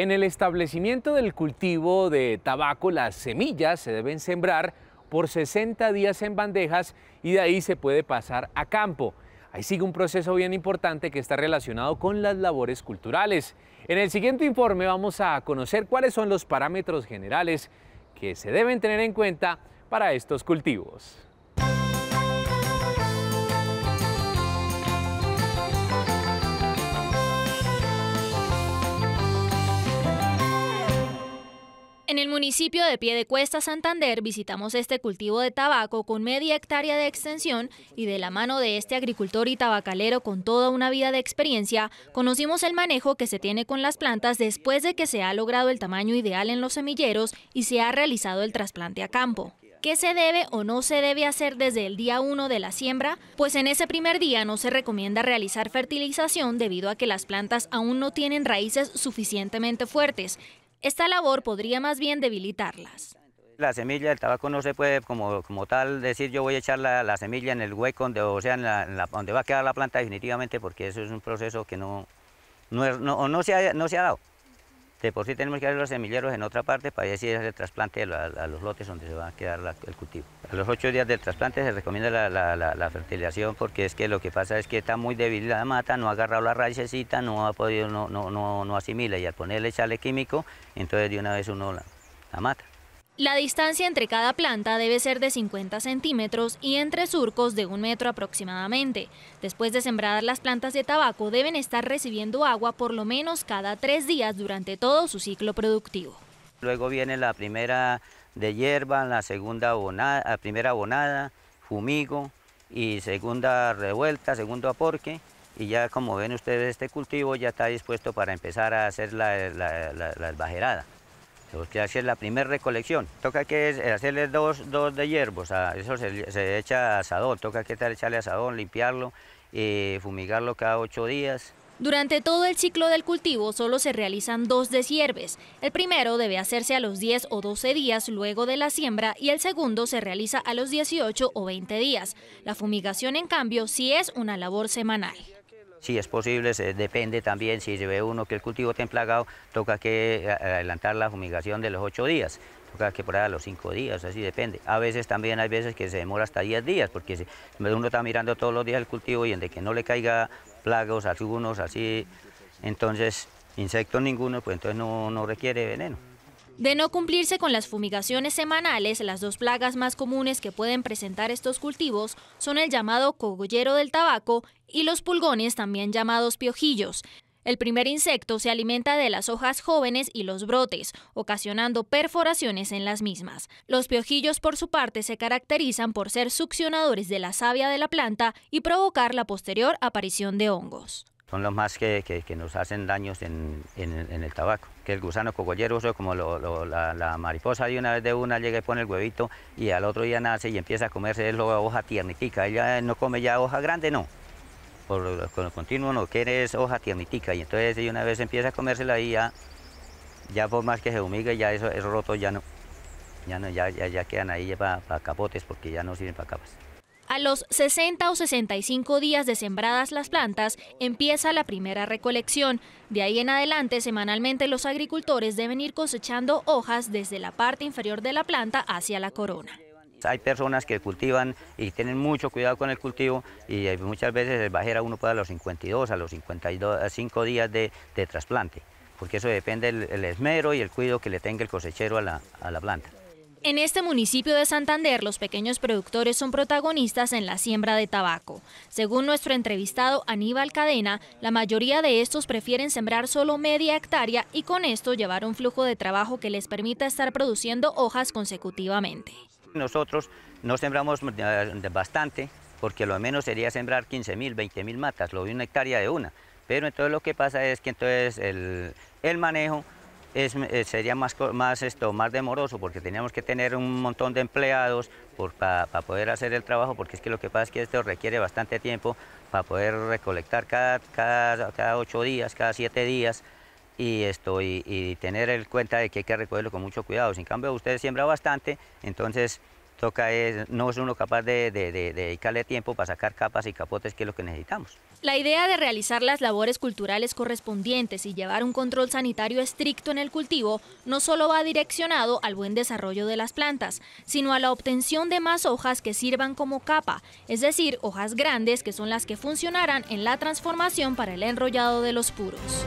En el establecimiento del cultivo de tabaco, las semillas se deben sembrar por 60 días en bandejas y de ahí se puede pasar a campo. Ahí sigue un proceso bien importante que está relacionado con las labores culturales. En el siguiente informe vamos a conocer cuáles son los parámetros generales que se deben tener en cuenta para estos cultivos. En el municipio de de Cuesta, Santander, visitamos este cultivo de tabaco con media hectárea de extensión y de la mano de este agricultor y tabacalero con toda una vida de experiencia, conocimos el manejo que se tiene con las plantas después de que se ha logrado el tamaño ideal en los semilleros y se ha realizado el trasplante a campo. ¿Qué se debe o no se debe hacer desde el día 1 de la siembra? Pues en ese primer día no se recomienda realizar fertilización debido a que las plantas aún no tienen raíces suficientemente fuertes, esta labor podría más bien debilitarlas. La semilla el tabaco no se puede como, como tal decir yo voy a echar la, semilla en el hueco, donde, o sea, en la, donde va a quedar la planta definitivamente, porque eso es un proceso que no, no, no, no, no se ha dado. De por sí tenemos que hacer los semilleros en otra parte para decir el trasplante a, los lotes donde se va a quedar el cultivo. A los ocho días del trasplante se recomienda la, fertilización porque es que lo que pasa es que está muy débil la mata, no ha agarrado la raícecita, no ha podido, no, no, no, no asimila y al ponerle chale químico, entonces de una vez uno la mata. La distancia entre cada planta debe ser de 50 centímetros y entre surcos de un metro aproximadamente. Después de sembrar las plantas de tabaco deben estar recibiendo agua por lo menos cada tres días durante todo su ciclo productivo. Luego viene la primera de hierba, la segunda primera abonada, fumigo y segunda revuelta, segundo aporque y ya como ven ustedes este cultivo ya está dispuesto para empezar a hacer la, la, que hace es la primera recolección. Toca que eh, hacerle dos, dos de hierbos, eso se, echa asadón, toca que echarle asadón, limpiarlo, y eh, fumigarlo cada ocho días. Durante todo el ciclo del cultivo solo se realizan dos deshierbes. El primero debe hacerse a los 10 o 12 días luego de la siembra y el segundo se realiza a los 18 o 20 días. La fumigación, en cambio, sí es una labor semanal. Si es posible, depende también, si se ve uno que el cultivo está plagado, toca que eh, adelantar la fumigación de los ocho días, toca que por ahí a los cinco días, así depende. A veces también hay veces que se demora hasta diez días, porque si, uno está mirando todos los días el cultivo y en de que no le caiga plagos algunos, así, entonces insectos ninguno, pues entonces no requiere veneno. De no cumplirse con las fumigaciones semanales, las dos plagas más comunes que pueden presentar estos cultivos son el llamado cogollero del tabaco y los pulgones, también llamados piojillos. El primer insecto se alimenta de las hojas jóvenes y los brotes, ocasionando perforaciones en las mismas. Los piojillos, por su parte, se caracterizan por ser succionadores de la savia de la planta y provocar la posterior aparición de hongos son los más que, nos hacen daños en, el tabaco. Que el gusano cogollero, eso como la, mariposa de una vez de una llega y pone el huevito y al otro día nace y empieza a comerse es la hoja tiernitica. Ella eh, no come ya hoja grande, no. Por, lo continuo no, quiere es hoja tiernitica y entonces una vez empieza a comérsela y ya, ya por más que se humigue, ya eso es roto, ya no. Ya, no, ya, ya, quedan ahí para capotes porque ya no sirven para capas. A los 60 o 65 días de sembradas las plantas, empieza la primera recolección. De ahí en adelante, semanalmente los agricultores deben ir cosechando hojas desde la parte inferior de la planta hacia la corona. Hay personas que cultivan y tienen mucho cuidado con el cultivo y eh, muchas veces el bajera uno puede a los 52, a los 55 días de, trasplante, porque eso depende del esmero y el cuidado que le tenga el cosechero a la planta. En este municipio de Santander, los pequeños productores son protagonistas en la siembra de tabaco. Según nuestro entrevistado Aníbal Cadena, la mayoría de estos prefieren sembrar solo media hectárea y con esto llevar un flujo de trabajo que les permita estar produciendo hojas consecutivamente. Nosotros no sembramos eh, bastante, porque lo menos sería sembrar 15.000, 20.000 matas, lo de una hectárea de una. Pero entonces lo que pasa es que entonces el, el manejo es, eh, sería más, más, esto, más demoroso porque teníamos que tener un montón de empleados para poder hacer el trabajo, porque es que lo que pasa es que esto requiere bastante tiempo para poder recolectar cada, ocho días, cada siete días y esto y, tener en cuenta de que hay que recogerlo con mucho cuidado. sin cambio usted siembra bastante, entonces toca no es uno capaz de, de, dedicarle tiempo para sacar capas y capotes, que es lo que necesitamos. La idea de realizar las labores culturales correspondientes y llevar un control sanitario estricto en el cultivo no solo va direccionado al buen desarrollo de las plantas, sino a la obtención de más hojas que sirvan como capa, es decir, hojas grandes que son las que funcionarán en la transformación para el enrollado de los puros.